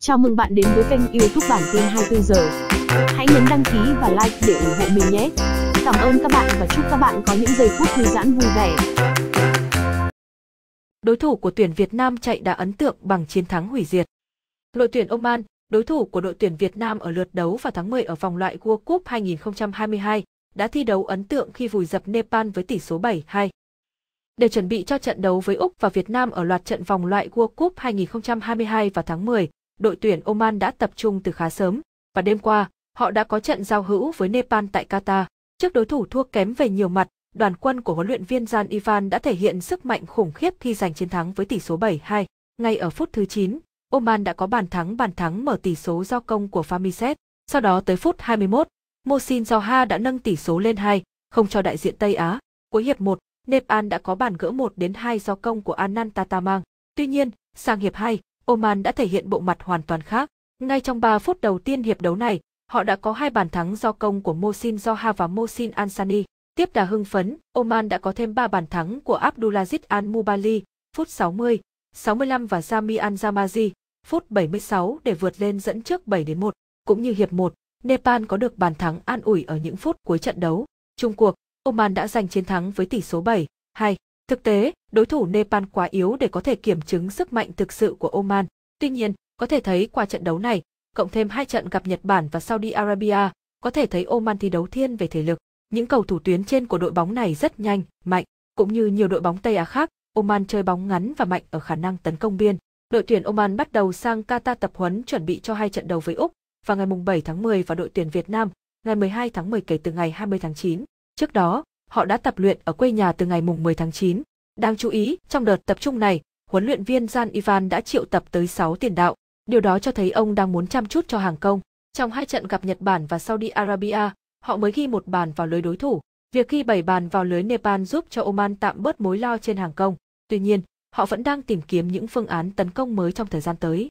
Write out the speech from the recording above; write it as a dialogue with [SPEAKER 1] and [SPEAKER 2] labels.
[SPEAKER 1] Chào mừng bạn đến với kênh YouTube bản tin 24 giờ. Hãy nhấn đăng ký và like để ủng hộ mình nhé. Cảm ơn các bạn và chúc các bạn có những giây phút thư giãn vui vẻ. Đối thủ của tuyển Việt Nam chạy đã ấn tượng bằng chiến thắng hủy diệt. Đội tuyển Oman, đối thủ của đội tuyển Việt Nam ở lượt đấu vào tháng 10 ở vòng loại World Cup 2022, đã thi đấu ấn tượng khi vùi dập Nepal với tỷ số 7-2. Để chuẩn bị cho trận đấu với Úc và Việt Nam ở loạt trận vòng loại World Cup 2022 vào tháng 10, đội tuyển Oman đã tập trung từ khá sớm, và đêm qua, họ đã có trận giao hữu với Nepal tại Qatar. Trước đối thủ thua kém về nhiều mặt, đoàn quân của huấn luyện viên Jan Ivan đã thể hiện sức mạnh khủng khiếp khi giành chiến thắng với tỷ số 7-2. Ngay ở phút thứ 9, Oman đã có bàn thắng bàn thắng mở tỷ số do công của Famiset. Sau đó tới phút 21, Mosin Joha đã nâng tỷ số lên 2, không cho đại diện Tây Á. Cuối hiệp 1, Nepal đã có bàn gỡ 1 đến 2 do công của Anand Tatamang. Tuy nhiên, sang hiệp 2, Oman đã thể hiện bộ mặt hoàn toàn khác. Ngay trong 3 phút đầu tiên hiệp đấu này, họ đã có hai bàn thắng do công của Mosin Zoha và Mosin Ansani. Tiếp đà hưng phấn, Oman đã có thêm 3 bàn thắng của Abdulaziz Al-Mubali, phút 60, 65 và Sami Anjamazi, phút 76 để vượt lên dẫn trước 7 đến 1. Cũng như hiệp 1, Nepal có được bàn thắng an ủi ở những phút cuối trận đấu. Chung cuộc, Oman đã giành chiến thắng với tỷ số 7, 2. Thực tế, đối thủ Nepal quá yếu để có thể kiểm chứng sức mạnh thực sự của Oman. Tuy nhiên, có thể thấy qua trận đấu này, cộng thêm hai trận gặp Nhật Bản và Saudi Arabia, có thể thấy Oman thi đấu thiên về thể lực. Những cầu thủ tuyến trên của đội bóng này rất nhanh, mạnh, cũng như nhiều đội bóng Tây Á khác, Oman chơi bóng ngắn và mạnh ở khả năng tấn công biên. Đội tuyển Oman bắt đầu sang Qatar tập huấn chuẩn bị cho hai trận đấu với Úc vào ngày 7 tháng 10 và đội tuyển Việt Nam ngày 12 tháng 10 kể từ ngày 20 tháng 9. Trước đó, Họ đã tập luyện ở quê nhà từ ngày mùng 10 tháng 9. Đáng chú ý, trong đợt tập trung này, huấn luyện viên Jan Ivan đã triệu tập tới 6 tiền đạo. Điều đó cho thấy ông đang muốn chăm chút cho hàng công. Trong hai trận gặp Nhật Bản và Saudi Arabia, họ mới ghi một bàn vào lưới đối thủ. Việc ghi 7 bàn vào lưới Nepal giúp cho Oman tạm bớt mối lo trên hàng công. Tuy nhiên, họ vẫn đang tìm kiếm những phương án tấn công mới trong thời gian tới.